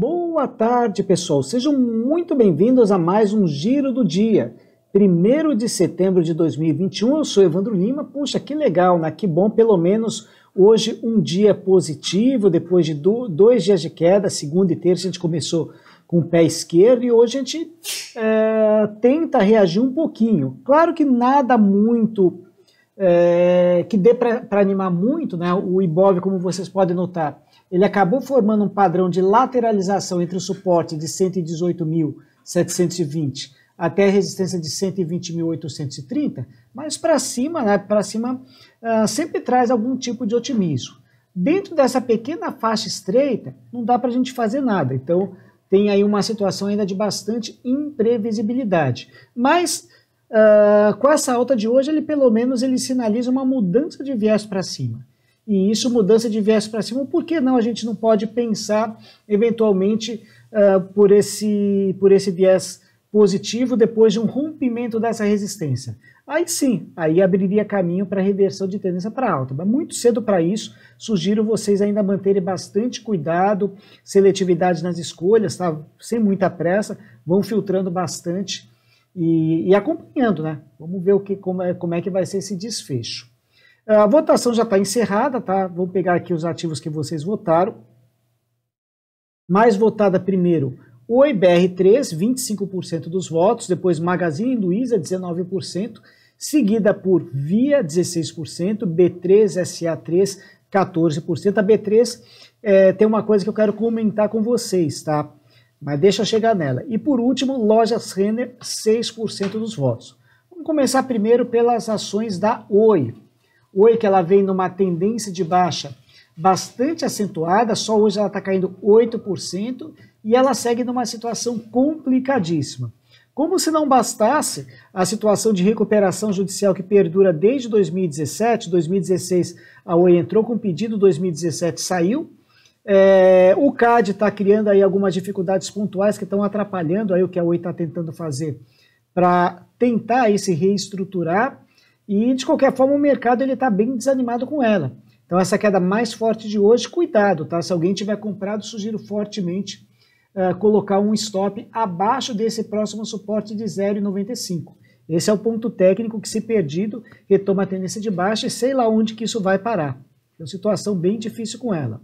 Boa tarde, pessoal. Sejam muito bem-vindos a mais um Giro do Dia. 1 de setembro de 2021, eu sou Evandro Lima. Puxa, que legal, né? Que bom, pelo menos hoje um dia positivo, depois de dois dias de queda, segunda e terça a gente começou com o pé esquerdo e hoje a gente é, tenta reagir um pouquinho. Claro que nada muito é, que dê para animar muito, né? o IBOV, como vocês podem notar, ele acabou formando um padrão de lateralização entre o suporte de 118.720 até a resistência de 120.830, mas para cima, né, para cima uh, sempre traz algum tipo de otimismo. Dentro dessa pequena faixa estreita, não dá para a gente fazer nada. Então, tem aí uma situação ainda de bastante imprevisibilidade. Mas Uh, com essa alta de hoje, ele pelo menos ele sinaliza uma mudança de viés para cima. E isso, mudança de viés para cima, por que não a gente não pode pensar eventualmente uh, por, esse, por esse viés positivo depois de um rompimento dessa resistência? Aí sim, aí abriria caminho para reversão de tendência para alta. Mas muito cedo para isso, sugiro vocês ainda manterem bastante cuidado, seletividade nas escolhas, tá? sem muita pressa, vão filtrando bastante e, e acompanhando, né? Vamos ver o que, como, é, como é que vai ser esse desfecho. A votação já está encerrada, tá? Vou pegar aqui os ativos que vocês votaram. Mais votada primeiro, Oi BR3, 25% dos votos, depois Magazine Luiza, 19%, seguida por Via, 16%, B3, SA3, 14%. A B3 é, eh, tem uma coisa que eu quero comentar com vocês, tá? mas deixa eu chegar nela. E por último, lojas Renner, 6% dos votos. Vamos começar primeiro pelas ações da Oi. Oi, que ela vem numa tendência de baixa bastante acentuada, só hoje ela está caindo 8% e ela segue numa situação complicadíssima. Como se não bastasse a situação de recuperação judicial que perdura desde 2017, 2016 a Oi entrou com pedido, 2017 saiu, é, o CAD está criando aí algumas dificuldades pontuais que estão atrapalhando aí o que a Oi está tentando fazer para tentar aí se reestruturar e de qualquer forma o mercado ele está bem desanimado com ela. Então essa queda mais forte de hoje, cuidado, tá? Se alguém tiver comprado, sugiro fortemente é, colocar um stop abaixo desse próximo suporte de 0,95. Esse é o ponto técnico que se perdido retoma a tendência de baixa e sei lá onde que isso vai parar. É uma situação bem difícil com ela.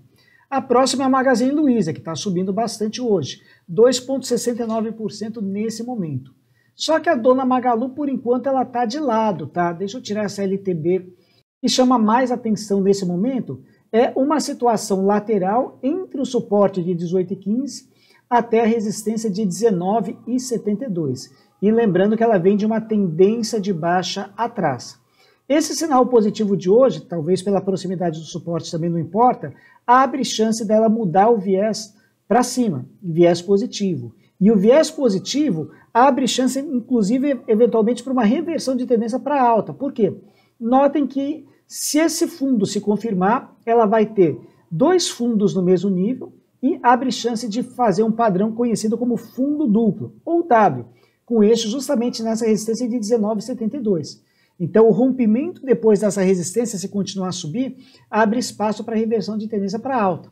A próxima é a Magazine Luiza, que está subindo bastante hoje, 2,69% nesse momento. Só que a dona Magalu, por enquanto, ela está de lado, tá? Deixa eu tirar essa LTB. que chama mais atenção nesse momento é uma situação lateral entre o suporte de 18,15 até a resistência de 19,72. E lembrando que ela vem de uma tendência de baixa atrás. Esse sinal positivo de hoje, talvez pela proximidade do suporte também não importa, abre chance dela mudar o viés para cima, viés positivo. E o viés positivo abre chance, inclusive, eventualmente, para uma reversão de tendência para alta. Por quê? Notem que se esse fundo se confirmar, ela vai ter dois fundos no mesmo nível e abre chance de fazer um padrão conhecido como fundo duplo, ou W, com eixo justamente nessa resistência de 19,72. Então, o rompimento depois dessa resistência, se continuar a subir, abre espaço para reversão de tendência para alta.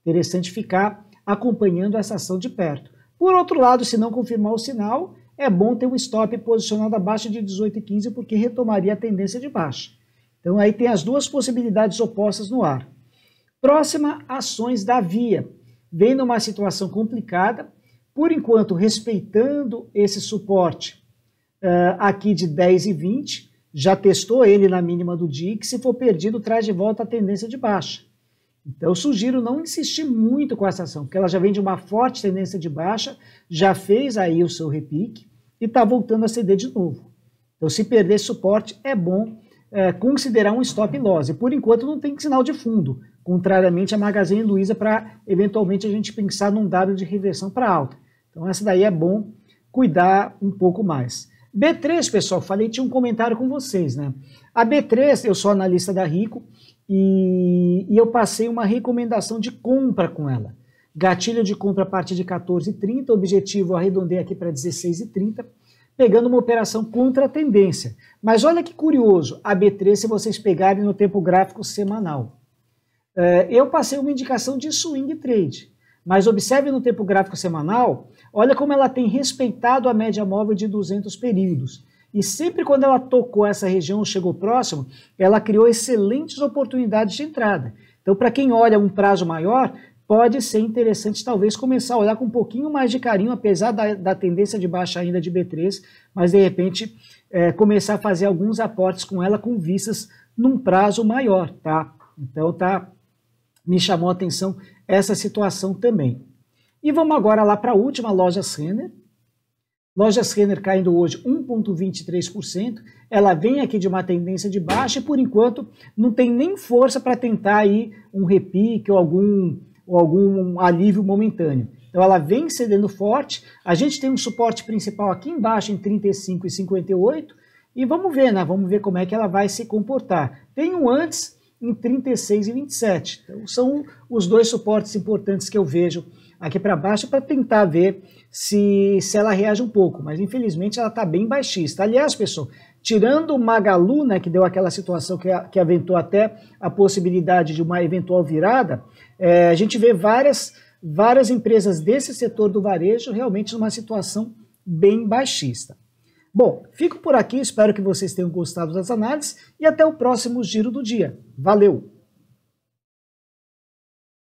Interessante ficar acompanhando essa ação de perto. Por outro lado, se não confirmar o sinal, é bom ter um stop posicionado abaixo de 18,15 porque retomaria a tendência de baixa. Então aí tem as duas possibilidades opostas no ar. Próxima, ações da Via. Vem numa situação complicada, por enquanto respeitando esse suporte uh, aqui de 10 e 20, já testou ele na mínima do dia e que se for perdido traz de volta a tendência de baixa. Então eu sugiro não insistir muito com essa ação, porque ela já vem de uma forte tendência de baixa, já fez aí o seu repique e está voltando a ceder de novo. Então se perder suporte é bom é, considerar um stop loss. E por enquanto não tem sinal de fundo, contrariamente a Magazine Luiza para eventualmente a gente pensar num dado de reversão para alta. Então essa daí é bom cuidar um pouco mais. B3, pessoal, falei, tinha um comentário com vocês, né? A B3, eu sou analista da Rico e, e eu passei uma recomendação de compra com ela. Gatilho de compra a partir de 14h30, objetivo arredondei aqui para 16h30, pegando uma operação contra a tendência. Mas olha que curioso, a B3, se vocês pegarem no tempo gráfico semanal. É, eu passei uma indicação de swing trade. Mas observe no tempo gráfico semanal, olha como ela tem respeitado a média móvel de 200 períodos. E sempre quando ela tocou essa região, chegou próximo, ela criou excelentes oportunidades de entrada. Então, para quem olha um prazo maior, pode ser interessante talvez começar a olhar com um pouquinho mais de carinho, apesar da, da tendência de baixa ainda de B3, mas de repente é, começar a fazer alguns aportes com ela com vistas num prazo maior, tá? Então tá me chamou a atenção essa situação também. E vamos agora lá para a última loja Senner. loja Renner caindo hoje 1,23%. Ela vem aqui de uma tendência de baixa e, por enquanto, não tem nem força para tentar aí um repique ou algum, ou algum alívio momentâneo. Então ela vem cedendo forte. A gente tem um suporte principal aqui embaixo em 35 e 58 e vamos ver, né? Vamos ver como é que ela vai se comportar. Tem um antes em 36 e 27. Então, são os dois suportes importantes que eu vejo aqui para baixo para tentar ver se, se ela reage um pouco, mas infelizmente ela está bem baixista. Aliás, pessoal, tirando o Magalu, né, que deu aquela situação que, que aventou até a possibilidade de uma eventual virada, é, a gente vê várias, várias empresas desse setor do varejo realmente numa situação bem baixista. Bom, fico por aqui, espero que vocês tenham gostado das análises e até o próximo Giro do Dia. Valeu!